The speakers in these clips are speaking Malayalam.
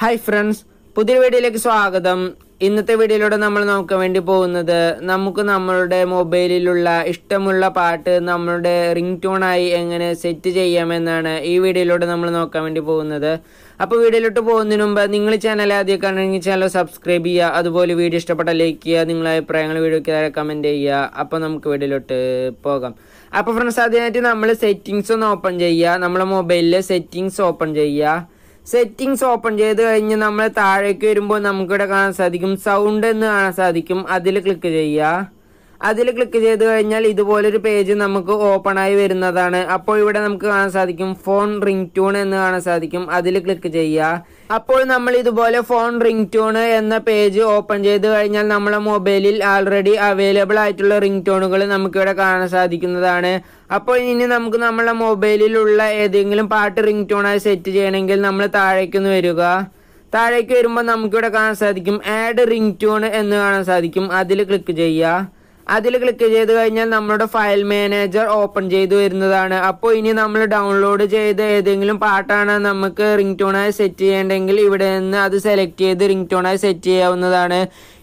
ഹായ് ഫ്രണ്ട്സ് പുതിയ വീഡിയോയിലേക്ക് സ്വാഗതം ഇന്നത്തെ വീഡിയോയിലൂടെ നമ്മൾ നോക്കാൻ വേണ്ടി പോകുന്നത് നമുക്ക് നമ്മളുടെ മൊബൈലിലുള്ള ഇഷ്ടമുള്ള പാട്ട് നമ്മളുടെ റിംഗ് ടൂണായി എങ്ങനെ സെറ്റ് ചെയ്യാമെന്നാണ് ഈ വീഡിയോയിലൂടെ നമ്മൾ നോക്കാൻ വേണ്ടി പോകുന്നത് അപ്പോൾ വീഡിയോയിലോട്ട് പോകുന്നതിന് മുമ്പ് നിങ്ങൾ ചാനൽ ആദ്യം കാണണമെങ്കിൽ ചാനൽ സബ്സ്ക്രൈബ് ചെയ്യുക അതുപോലെ വീഡിയോ ഇഷ്ടപ്പെട്ട ലൈക്ക് ചെയ്യുക നിങ്ങളുടെ അഭിപ്രായങ്ങൾ വീഡിയോയ്ക്ക് താഴെ കമൻറ്റ് ചെയ്യുക അപ്പോൾ നമുക്ക് വീഡിയോയിലോട്ട് പോകാം അപ്പോൾ ഫ്രണ്ട്സ് ആദ്യമായിട്ട് നമ്മൾ സെറ്റിങ്സ് ഒന്ന് ഓപ്പൺ ചെയ്യുക നമ്മളെ മൊബൈലിൽ സെറ്റിങ്സ് ഓപ്പൺ ചെയ്യുക സെറ്റിങ്സ് ഓപ്പൺ ചെയ്ത് കഴിഞ്ഞ് നമ്മൾ താഴേക്ക് വരുമ്പോൾ നമുക്കിവിടെ കാണാൻ സാധിക്കും സൗണ്ട് എന്ന് കാണാൻ സാധിക്കും അതിൽ ക്ലിക്ക് ചെയ്യുക അതിൽ ക്ലിക്ക് ചെയ്ത് കഴിഞ്ഞാൽ ഇതുപോലൊരു പേജ് നമുക്ക് ഓപ്പൺ ആയി വരുന്നതാണ് അപ്പോൾ ഇവിടെ നമുക്ക് കാണാൻ സാധിക്കും ഫോൺ റിംഗ് ട്യൂൺ എന്ന് കാണാൻ സാധിക്കും അതിൽ ക്ലിക്ക് ചെയ്യുക അപ്പോൾ നമ്മൾ ഇതുപോലെ ഫോൺ റിംഗ് ട്യൂൺ എന്ന പേജ് ഓപ്പൺ ചെയ്ത് കഴിഞ്ഞാൽ നമ്മുടെ മൊബൈലിൽ ആൾറെഡി അവൈലബിൾ ആയിട്ടുള്ള റിംഗ് ട്യൂണുകൾ നമുക്കിവിടെ കാണാൻ സാധിക്കുന്നതാണ് അപ്പോൾ ഇനി നമുക്ക് നമ്മളെ മൊബൈലിലുള്ള ഏതെങ്കിലും പാട്ട് റിംഗ് ട്യൂണായി സെറ്റ് ചെയ്യണമെങ്കിൽ നമ്മൾ താഴേക്കൊന്ന് വരിക താഴേക്ക് വരുമ്പോൾ നമുക്കിവിടെ കാണാൻ സാധിക്കും ആഡ് റിംഗ് ട്യൂൺ എന്ന് കാണാൻ സാധിക്കും അതിൽ ക്ലിക്ക് ചെയ്യുക അതിൽ ക്ലിക്ക് ചെയ്ത് കഴിഞ്ഞാൽ നമ്മുടെ ഫയൽ മാനേജർ ഓപ്പൺ ചെയ്ത് വരുന്നതാണ് അപ്പോൾ ഇനി നമ്മൾ ഡൗൺലോഡ് ചെയ്ത് ഏതെങ്കിലും പാട്ടാണ് നമുക്ക് റിംഗ് ടോണായി സെറ്റ് ചെയ്യേണ്ടെങ്കിൽ ഇവിടെ നിന്ന് അത് സെലക്ട് ചെയ്ത് റിംഗ് ടോണായി സെറ്റ് ചെയ്യാവുന്നതാണ്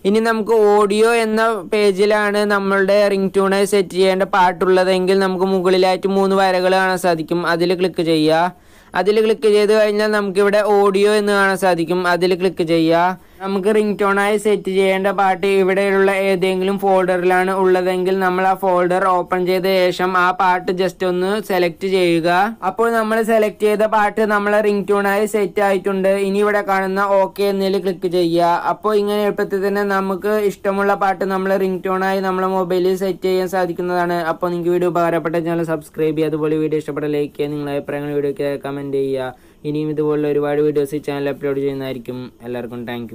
ഇനി നമുക്ക് ഓഡിയോ എന്ന പേജിലാണ് നമ്മളുടെ റിംഗ് ടൂണായി സെറ്റ് ചെയ്യേണ്ട പാട്ടുള്ളതെങ്കിൽ നമുക്ക് മുകളിലായിട്ട് മൂന്ന് വരകൾ കാണാൻ സാധിക്കും അതിൽ ക്ലിക്ക് ചെയ്യുക അതിൽ ക്ലിക്ക് ചെയ്ത് കഴിഞ്ഞാൽ നമുക്കിവിടെ ഓഡിയോ എന്ന് കാണാൻ സാധിക്കും അതിൽ ക്ലിക്ക് ചെയ്യുക നമുക്ക് റിംഗ് ടോണായി സെറ്റ് ചെയ്യേണ്ട പാട്ട് ഇവിടെയുള്ള ഏതെങ്കിലും ഫോൾഡറിലാണ് ഉള്ളതെങ്കിൽ നമ്മൾ ആ ഫോൾഡർ ഓപ്പൺ ചെയ്ത ശേഷം ആ പാട്ട് ജസ്റ്റ് ഒന്ന് സെലക്ട് ചെയ്യുക അപ്പോൾ നമ്മൾ സെലക്ട് ചെയ്ത പാട്ട് നമ്മളെ റിംഗ് ടോണായി സെറ്റ് ആയിട്ടുണ്ട് ഇനി ഇവിടെ കാണുന്ന ഓക്കെ എന്നതിൽ ക്ലിക്ക് ചെയ്യുക അപ്പോൾ ഇങ്ങനെ എളുപ്പത്തിൽ തന്നെ നമുക്ക് ഇഷ്ടമുള്ള പാട്ട് നമ്മൾ റിംഗ് ടോണായി നമ്മളെ മൊബൈലിൽ സെറ്റ് ചെയ്യാൻ സാധിക്കുന്നതാണ് അപ്പോൾ നിങ്ങൾക്ക് വീഡിയോ ഉപകാരപ്പെട്ട ചാനൽ സബ്സ്ക്രൈബ് ചെയ്യുക അതുപോലെ വീഡിയോ ഇഷ്ടപ്പെട്ട ലൈക്ക് ചെയ്യുക നിങ്ങളുടെ അഭിപ്രായങ്ങൾ വീഡിയോയ്ക്ക് കമൻറ്റ് ചെയ്യുക ഇനിയും ഇതുപോലുള്ള ഒരുപാട് വീഡിയോസ് ഈ ചാനൽ അപ്ലോഡ് ചെയ്യുന്നതായിരിക്കും എല്ലാവർക്കും താങ്ക്